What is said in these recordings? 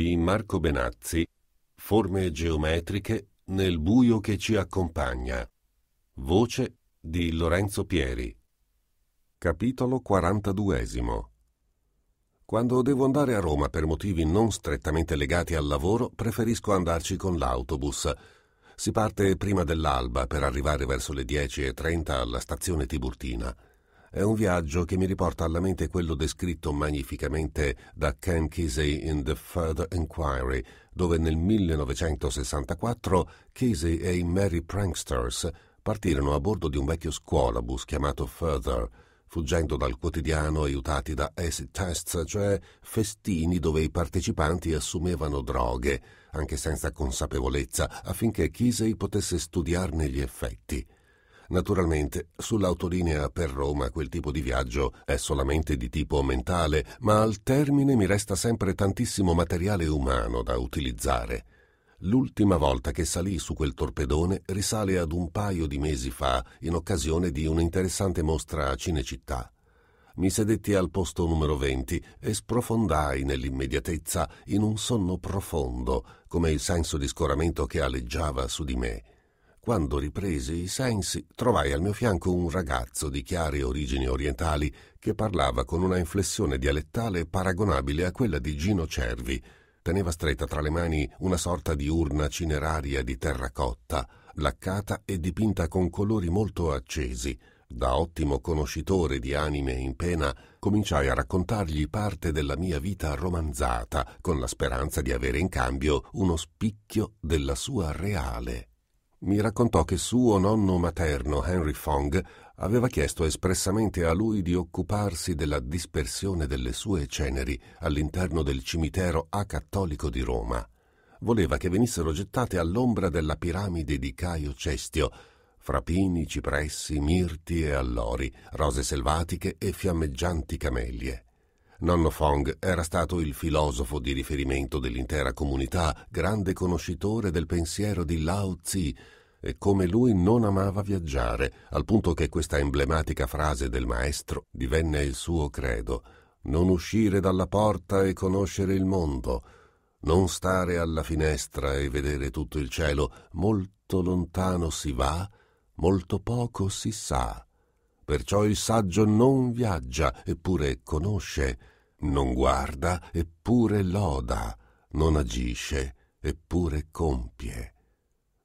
di Marco Benazzi, Forme geometriche nel buio che ci accompagna. Voce di Lorenzo Pieri. Capitolo 42. Quando devo andare a Roma per motivi non strettamente legati al lavoro, preferisco andarci con l'autobus. Si parte prima dell'alba per arrivare verso le 10.30 alla stazione Tiburtina. È un viaggio che mi riporta alla mente quello descritto magnificamente da Ken Kesey in The Further Inquiry, dove nel 1964 Kesey e i Merry Pranksters partirono a bordo di un vecchio scuolabus chiamato Further, fuggendo dal quotidiano aiutati da acid tests, cioè festini dove i partecipanti assumevano droghe, anche senza consapevolezza, affinché Kesey potesse studiarne gli effetti. Naturalmente, sull'autolinea per Roma quel tipo di viaggio è solamente di tipo mentale, ma al termine mi resta sempre tantissimo materiale umano da utilizzare. L'ultima volta che salì su quel torpedone risale ad un paio di mesi fa, in occasione di un'interessante mostra a Cinecittà. Mi sedetti al posto numero 20 e sprofondai nell'immediatezza in un sonno profondo, come il senso di scoramento che aleggiava su di me. Quando ripresi i sensi, trovai al mio fianco un ragazzo di chiare origini orientali che parlava con una inflessione dialettale paragonabile a quella di Gino Cervi. Teneva stretta tra le mani una sorta di urna cineraria di terracotta, laccata e dipinta con colori molto accesi. Da ottimo conoscitore di anime in pena, cominciai a raccontargli parte della mia vita romanzata, con la speranza di avere in cambio uno spicchio della sua reale mi raccontò che suo nonno materno, Henry Fong, aveva chiesto espressamente a lui di occuparsi della dispersione delle sue ceneri all'interno del cimitero acattolico di Roma. Voleva che venissero gettate all'ombra della piramide di Caio Cestio, fra pini, cipressi, mirti e allori, rose selvatiche e fiammeggianti camelie. Nonno Fong era stato il filosofo di riferimento dell'intera comunità, grande conoscitore del pensiero di Lao Tzu, e come lui non amava viaggiare, al punto che questa emblematica frase del maestro divenne il suo credo non uscire dalla porta e conoscere il mondo, non stare alla finestra e vedere tutto il cielo, molto lontano si va, molto poco si sa. Perciò il saggio non viaggia, eppure conosce, non guarda, eppure loda, non agisce, eppure compie.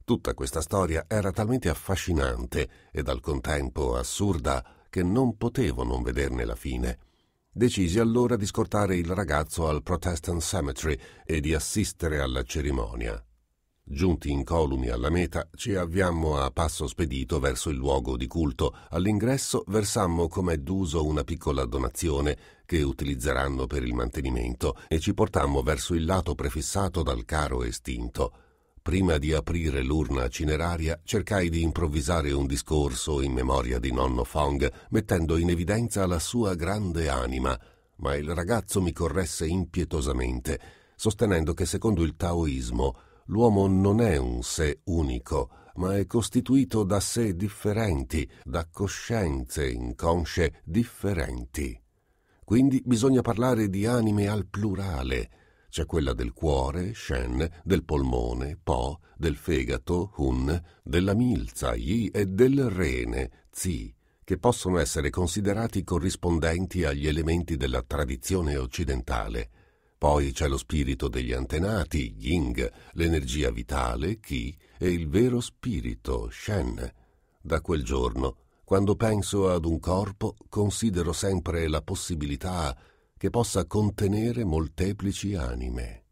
Tutta questa storia era talmente affascinante ed al contempo assurda che non potevo non vederne la fine. Decisi allora di scortare il ragazzo al Protestant Cemetery e di assistere alla cerimonia. Giunti incolumi alla meta, ci avviammo a passo spedito verso il luogo di culto. All'ingresso versammo come d'uso una piccola donazione che utilizzeranno per il mantenimento e ci portammo verso il lato prefissato dal caro estinto. Prima di aprire l'urna cineraria cercai di improvvisare un discorso in memoria di nonno Fong, mettendo in evidenza la sua grande anima, ma il ragazzo mi corresse impietosamente, sostenendo che secondo il taoismo l'uomo non è un sé unico, ma è costituito da sé differenti, da coscienze inconsce differenti. Quindi bisogna parlare di anime al plurale. C'è quella del cuore, Shen, del polmone, Po, del fegato, Hun, della milza, Yi e del rene, Zi, che possono essere considerati corrispondenti agli elementi della tradizione occidentale poi c'è lo spirito degli antenati, Ying, l'energia vitale, Qi, e il vero spirito, Shen. Da quel giorno, quando penso ad un corpo, considero sempre la possibilità che possa contenere molteplici anime.